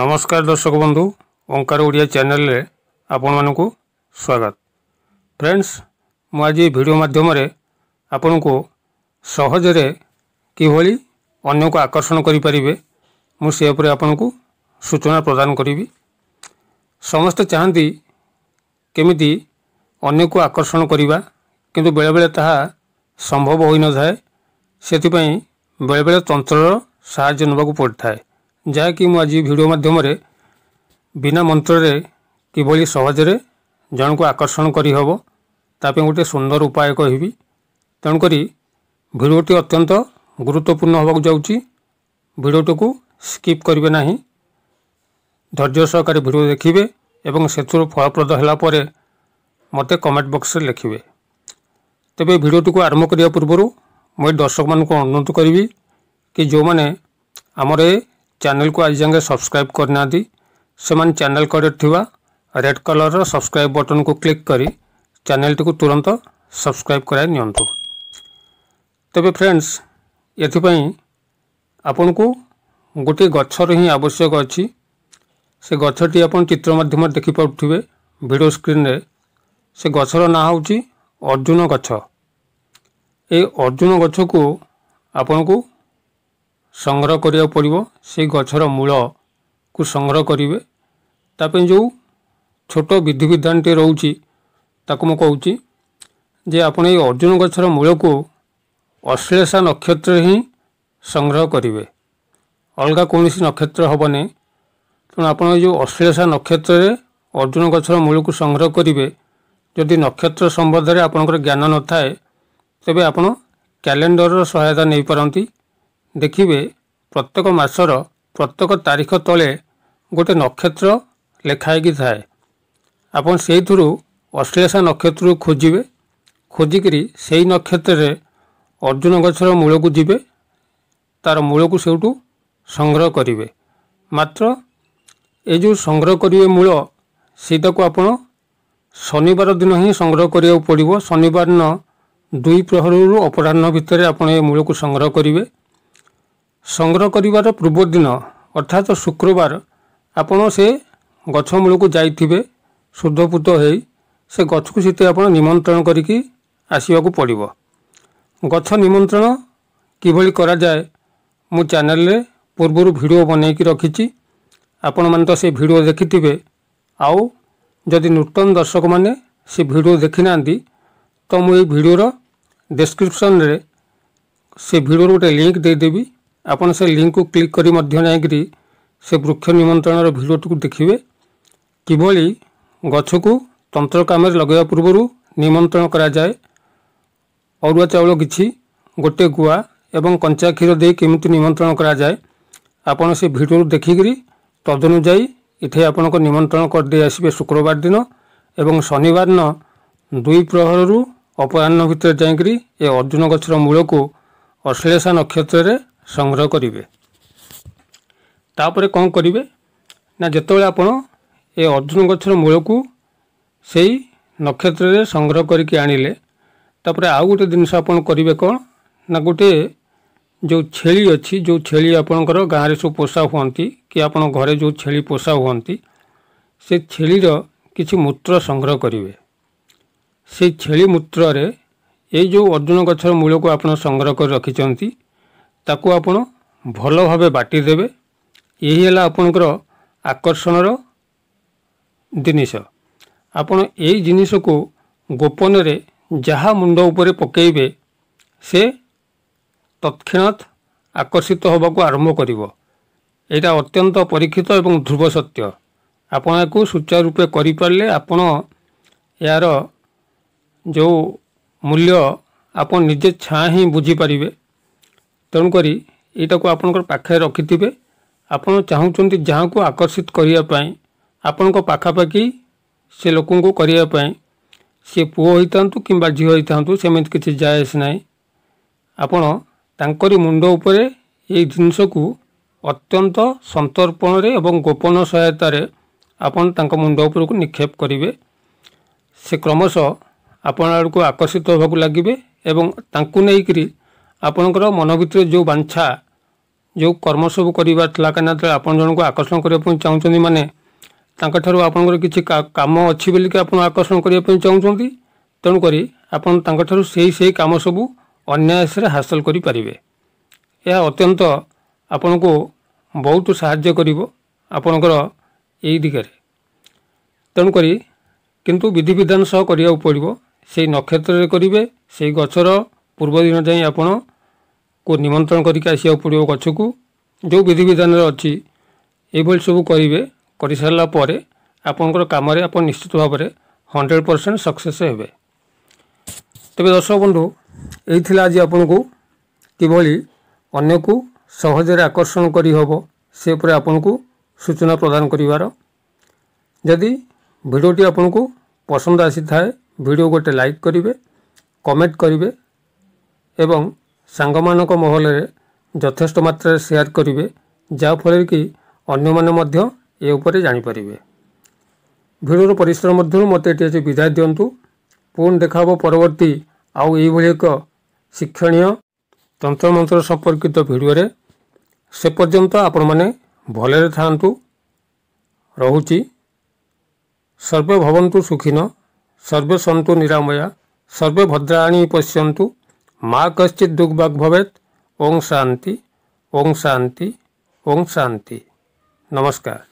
ନମସ୍କାର ଦର୍ଶକ ବନ୍ଧୁ ଓଙ୍କାର ଓଡ଼ିଆ ଚ୍ୟାନେଲରେ ଆପଣମାନଙ୍କୁ ସ୍ୱାଗତ ଫ୍ରେଣ୍ଡସ୍ ମୁଁ ଆଜି ଭିଡ଼ିଓ ମାଧ୍ୟମରେ ଆପଣଙ୍କୁ ସହଜରେ କିଭଳି ଅନ୍ୟକୁ ଆକର୍ଷଣ କରିପାରିବେ ମୁଁ ସେ ଉପରେ ଆପଣଙ୍କୁ ସୂଚନା ପ୍ରଦାନ କରିବି ସମସ୍ତେ ଚାହାନ୍ତି କେମିତି ଅନ୍ୟକୁ ଆକର୍ଷଣ କରିବା କିନ୍ତୁ ବେଳେବେଳେ ତାହା ସମ୍ଭବ ହୋଇନଥାଏ ସେଥିପାଇଁ ବେଳେବେଳେ ତନ୍ତ୍ରର ସାହାଯ୍ୟ ନେବାକୁ ପଡ଼ିଥାଏ ଯାହାକି ମୁଁ ଆଜି ଭିଡ଼ିଓ ମାଧ୍ୟମରେ ବିନା ମନ୍ତ୍ରରେ କିଭଳି ସହଜରେ ଜଣଙ୍କୁ ଆକର୍ଷଣ କରିହେବ ତା ପାଇଁ ଗୋଟିଏ ସୁନ୍ଦର ଉପାୟ କହିବି ତେଣୁକରି ଭିଡ଼ିଓଟି ଅତ୍ୟନ୍ତ ଗୁରୁତ୍ୱପୂର୍ଣ୍ଣ ହେବାକୁ ଯାଉଛି ଭିଡ଼ିଓଟିକୁ ସ୍କିପ୍ କରିବେ ନାହିଁ ଧୈର୍ଯ୍ୟ ସହକାରେ ଭିଡ଼ିଓ ଦେଖିବେ ଏବଂ ସେଥିରୁ ଫଳପ୍ରଦ ହେଲା ପରେ ମୋତେ କମେଣ୍ଟ ବକ୍ସରେ ଲେଖିବେ ତେବେ ଭିଡ଼ିଓଟିକୁ ଆରମ୍ଭ କରିବା ପୂର୍ବରୁ ମୁଁ ଏ ଦର୍ଶକମାନଙ୍କୁ ଅନୁରୋଧ କରିବି କି ଯେଉଁମାନେ ଆମର ଏ ଚ୍ୟାନେଲକୁ ଆଜି ଯାଏଁ ସବସ୍କ୍ରାଇବ୍ କରିନାହାନ୍ତି ସେମାନେ ଚ୍ୟାନେଲ କଡ଼ରେ ଥିବା ରେଡ୍ କଲର୍ର ସବସ୍କ୍ରାଇବ୍ ବଟନ୍କୁ କ୍ଲିକ୍ କରି ଚ୍ୟାନେଲଟିକୁ ତୁରନ୍ତ ସବସ୍କ୍ରାଇବ୍ କରାଇ ନିଅନ୍ତୁ ତେବେ ଫ୍ରେଣ୍ଡସ୍ ଏଥିପାଇଁ ଆପଣଙ୍କୁ ଗୋଟିଏ ଗଛର ହିଁ ଆବଶ୍ୟକ ଅଛି ସେ ଗଛଟି ଆପଣ ଚିତ୍ର ମାଧ୍ୟମରେ ଦେଖିପାରୁଥିବେ ଭିଡ଼ିଓ ସ୍କ୍ରିନ୍ରେ ସେ ଗଛର ନାଁ ହେଉଛି ଅର୍ଜୁନ ଗଛ ଏ ଅର୍ଜୁନ ଗଛକୁ ଆପଣଙ୍କୁ ସଂଗ୍ରହ କରିବାକୁ ପଡ଼ିବ ସେଇ ଗଛର ମୂଳକୁ ସଂଗ୍ରହ କରିବେ ତା ପାଇଁ ଯେଉଁ ଛୋଟ ବିଧିବିଧାନଟିଏ ରହୁଛି ତାକୁ ମୁଁ କହୁଛି ଯେ ଆପଣ ଏଇ ଅର୍ଜୁନ ଗଛର ମୂଳକୁ ଅଶ୍ଳେଷା ନକ୍ଷତ୍ରରେ ହିଁ ସଂଗ୍ରହ କରିବେ ଅଲଗା କୌଣସି ନକ୍ଷତ୍ର ହେବନି ତେଣୁ ଆପଣ ଏଇ ଯେଉଁ ଅଶ୍ଳେଷା ନକ୍ଷତ୍ରରେ ଅର୍ଜୁନ ଗଛର ମୂଳକୁ ସଂଗ୍ରହ କରିବେ ଯଦି ନକ୍ଷତ୍ର ସମ୍ବନ୍ଧରେ ଆପଣଙ୍କର ଜ୍ଞାନ ନଥାଏ ତେବେ ଆପଣ କ୍ୟାଲେଣ୍ଡରର ସହାୟତା ନେଇପାରନ୍ତି ଦେଖିବେ ପ୍ରତ୍ୟେକ ମାସର ପ୍ରତ୍ୟେକ ତାରିଖ ତଳେ ଗୋଟିଏ ନକ୍ଷତ୍ର ଲେଖା ହେଇକି ଥାଏ ଆପଣ ସେଇଥିରୁ ଅଶ୍ଳେଷା ନକ୍ଷତ୍ରକୁ ଖୋଜିବେ ଖୋଜିକରି ସେଇ ନକ୍ଷତ୍ରରେ ଅର୍ଜୁନ ଗଛର ମୂଳକୁ ଯିବେ ତା'ର ମୂଳକୁ ସେଇଠୁ ସଂଗ୍ରହ କରିବେ ମାତ୍ର ଏ ଯେଉଁ ସଂଗ୍ରହ କରିବେ ମୂଳ ସେଇଟାକୁ ଆପଣ ଶନିବାର ଦିନ ହିଁ ସଂଗ୍ରହ କରିବାକୁ ପଡ଼ିବ ଶନିବାର ଦିନ ଦୁଇ ପ୍ରହରରୁ ଅପରାହ୍ନ ଭିତରେ ଆପଣ ଏ ମୂଳକୁ ସଂଗ୍ରହ କରିବେ ସଂଗ୍ରହ କରିବାର ପୂର୍ବ ଦିନ ଅର୍ଥାତ୍ ଶୁକ୍ରବାର ଆପଣ ସେ ଗଛ ମୂଳକୁ ଯାଇଥିବେ ଶୁଦ୍ଧପୂତ ହୋଇ ସେ ଗଛକୁ ସେଥିରେ ଆପଣ ନିମନ୍ତ୍ରଣ କରିକି ଆସିବାକୁ ପଡ଼ିବ ଗଛ ନିମନ୍ତ୍ରଣ କିଭଳି କରାଯାଏ ମୁଁ ଚ୍ୟାନେଲରେ ପୂର୍ବରୁ ଭିଡ଼ିଓ ବନେଇକି ରଖିଛି ଆପଣମାନେ ତ ସେ ଭିଡ଼ିଓ ଦେଖିଥିବେ ଆଉ ଯଦି ନୂତନ ଦର୍ଶକମାନେ ସେ ଭିଡ଼ିଓ ଦେଖିନାହାନ୍ତି ତ ମୁଁ ଏଇ ଭିଡ଼ିଓର ଡେସ୍କ୍ରିପସନ୍ରେ ସେ ଭିଡ଼ିଓର ଗୋଟେ ଲିଙ୍କ୍ ଦେଇଦେବି ଆପଣ ସେ ଲିଙ୍କକୁ କ୍ଲିକ୍ କରି ମଧ୍ୟ ଯାଇକରି ସେ ବୃକ୍ଷ ନିମନ୍ତ୍ରଣର ଭିଡ଼ିଓଟିକୁ ଦେଖିବେ କିଭଳି ଗଛକୁ ତନ୍ତ୍ର କାମରେ ଲଗାଇବା ପୂର୍ବରୁ ନିମନ୍ତ୍ରଣ କରାଯାଏ ଅରୁଆ ଚାଉଳ କିଛି ଗୋଟିଏ ଗୁଆ ଏବଂ କଞ୍ଚା କ୍ଷୀର ଦେଇ କେମିତି ନିମନ୍ତ୍ରଣ କରାଯାଏ ଆପଣ ସେ ଭିଡ଼ିଓରୁ ଦେଖିକରି ତଦନୁଯାୟୀ ଏଠାରେ ଆପଣଙ୍କ ନିମନ୍ତ୍ରଣ କରିଦେଇ ଆସିବେ ଶୁକ୍ରବାର ଦିନ ଏବଂ ଶନିବାର ଦିନ ଦୁଇ ପ୍ରହରରୁ ଅପରାହ୍ନ ଭିତରେ ଯାଇକରି ଏ ଅର୍ଜୁନ ଗଛର ମୂଳକୁ ଅଶ୍ଳେଷା ନକ୍ଷତ୍ରରେ ସଂଗ୍ରହ କରିବେ ତାପରେ କ'ଣ କରିବେ ନା ଯେତେବେଳେ ଆପଣ ଏ ଅର୍ଜୁନ ଗଛର ମୂଳକୁ ସେଇ ନକ୍ଷତ୍ରରେ ସଂଗ୍ରହ କରିକି ଆଣିଲେ ତାପରେ ଆଉ ଗୋଟେ ଜିନିଷ ଆପଣ କରିବେ କ'ଣ ନା ଗୋଟେ ଯେଉଁ ଛେଳି ଅଛି ଯେଉଁ ଛେଳି ଆପଣଙ୍କର ଗାଁରେ ସବୁ ପୋଷା ହୁଅନ୍ତି କି ଆପଣ ଘରେ ଯେଉଁ ଛେଳି ପୋଷା ହୁଅନ୍ତି ସେ ଛେଳିର କିଛି ମୂତ୍ର ସଂଗ୍ରହ କରିବେ ସେଇ ଛେଳି ମୂତ୍ରରେ ଏଇ ଯେଉଁ ଅର୍ଜୁନ ଗଛର ମୂଳକୁ ଆପଣ ସଂଗ୍ରହ କରି ରଖିଛନ୍ତି ତାକୁ ଆପଣ ଭଲ ଭାବେ ବାଟିଦେବେ ଏହି ହେଲା ଆପଣଙ୍କର ଆକର୍ଷଣର ଜିନିଷ ଆପଣ ଏଇ ଜିନିଷକୁ ଗୋପନରେ ଯାହା ମୁଣ୍ଡ ଉପରେ ପକାଇବେ ସେ ତତ୍କ୍ଷଣାତ୍ ଆକର୍ଷିତ ହେବାକୁ ଆରମ୍ଭ କରିବ ଏଇଟା ଅତ୍ୟନ୍ତ ପରୀକ୍ଷିତ ଏବଂ ଧ୍ରୁବ ସତ୍ୟ ଆପଣ ଏହାକୁ ରୂପେ କରିପାରିଲେ ଆପଣ ଏହାର ଯେଉଁ ମୂଲ୍ୟ ଆପଣ ନିଜେ ଛାଁ ହିଁ ବୁଝିପାରିବେ ତେଣୁକରି ଏଇଟାକୁ ଆପଣଙ୍କର ପାଖରେ ରଖିଥିବେ ଆପଣ ଚାହୁଁଛନ୍ତି ଯାହାକୁ ଆକର୍ଷିତ କରିବା ପାଇଁ ଆପଣଙ୍କ ପାଖାପାଖି ସେ ଲୋକଙ୍କୁ କରିବା ପାଇଁ ସିଏ ପୁଅ ହୋଇଥାନ୍ତୁ କିମ୍ବା ଝିଅ ହୋଇଥାନ୍ତୁ ସେମିତି କିଛି ଜାଏସ ନାହିଁ ଆପଣ ତାଙ୍କରି ମୁଣ୍ଡ ଉପରେ ଏଇ ଜିନିଷକୁ ଅତ୍ୟନ୍ତ ସନ୍ତର୍ପଣରେ ଏବଂ ଗୋପନ ସହାୟତାରେ ଆପଣ ତାଙ୍କ ମୁଣ୍ଡ ଉପରକୁ ନିକ୍ଷେପ କରିବେ ସେ କ୍ରମଶଃ ଆପଣ ଆଡ଼କୁ ଆକର୍ଷିତ ହେବାକୁ ଲାଗିବେ ଏବଂ ତାଙ୍କୁ ନେଇକରି ଆପଣଙ୍କର ମନ ଭିତରେ ଯେଉଁ ବାଞ୍ଛା ଯେଉଁ କର୍ମ ସବୁ କରିବାର ଥିଲା କାହିଁକି ନା ଆପଣ ଜଣଙ୍କୁ ଆକର୍ଷଣ କରିବା ପାଇଁ ଚାହୁଁଛନ୍ତି ମାନେ ତାଙ୍କଠାରୁ ଆପଣଙ୍କର କିଛି କାମ ଅଛି ବୋଲିକି ଆପଣ ଆକର୍ଷଣ କରିବା ପାଇଁ ଚାହୁଁଛନ୍ତି ତେଣୁକରି ଆପଣ ତାଙ୍କଠାରୁ ସେଇ ସେହି କାମ ସବୁ ଅନ୍ୟାୟସରେ ହାସଲ କରିପାରିବେ ଏହା ଅତ୍ୟନ୍ତ ଆପଣଙ୍କୁ ବହୁତ ସାହାଯ୍ୟ କରିବ ଆପଣଙ୍କର ଏଇ ଦିଗରେ ତେଣୁକରି କିନ୍ତୁ ବିଧିବିଧାନ ସହ କରିବାକୁ ପଡ଼ିବ ସେଇ ନକ୍ଷତ୍ରରେ କରିବେ ସେଇ ଗଛର ପୂର୍ବଦିନ ଯାଇ ଆପଣ କୁ ନିମନ୍ତ୍ରଣ କରିକି ଆସିବାକୁ ପଡ଼ିବ ଗଛକୁ ଯେଉଁ ବିଧିବିଧାନରେ ଅଛି ଏଭଳି ସବୁ କରିବେ କରିସାରିଲା ପରେ ଆପଣଙ୍କର କାମରେ ଆପଣ ନିଶ୍ଚିତ ଭାବରେ ହଣ୍ଡ୍ରେଡ଼ ପରସେଣ୍ଟ ସକ୍ସେସ୍ ହେବେ ତେବେ ଦର୍ଶକ ବନ୍ଧୁ ଏଇ ଥିଲା ଆଜି ଆପଣଙ୍କୁ କିଭଳି ଅନ୍ୟକୁ ସହଜରେ ଆକର୍ଷଣ କରିହେବ ସେ ଉପରେ ଆପଣଙ୍କୁ ସୂଚନା ପ୍ରଦାନ କରିବାର ଯଦି ଭିଡ଼ିଓଟି ଆପଣଙ୍କୁ ପସନ୍ଦ ଆସିଥାଏ ଭିଡ଼ିଓ ଗୋଟେ ଲାଇକ୍ କରିବେ କମେଣ୍ଟ କରିବେ ଏବଂ ସାଙ୍ଗମାନଙ୍କ ମହଲରେ ଯଥେଷ୍ଟ ମାତ୍ରାରେ ସେୟାର କରିବେ ଯାହାଫଳରେ କି ଅନ୍ୟମାନେ ମଧ୍ୟ ଏ ଉପରେ ଜାଣିପାରିବେ ଭିଡ଼ର ପରିସର ମଧ୍ୟରୁ ମୋତେ ଏଠି ଆସି ବିଦାୟ ଦିଅନ୍ତୁ ପୁଣି ଦେଖା ହେବ ପରବର୍ତ୍ତୀ ଆଉ ଏଇଭଳି ଏକ ଶିକ୍ଷଣୀୟ ତନ୍ତ୍ରମନ୍ତ୍ର ସମ୍ପର୍କିତ ଭିଡ଼ିଓରେ ସେ ପର୍ଯ୍ୟନ୍ତ ଆପଣମାନେ ଭଲରେ ଥାଆନ୍ତୁ ରହୁଛି ସର୍ବେ ଭବନ୍ତୁ ସୁଖୀନ ସର୍ବେ ସନ୍ତୁ ନିରାମୟା ସର୍ବେ ଭଦ୍ରାଣୀ ପଶ୍ୟନ୍ତୁ माँ कश्चित दुख भग भवेत ओम शांति ओम शांति ओम शांति नमस्कार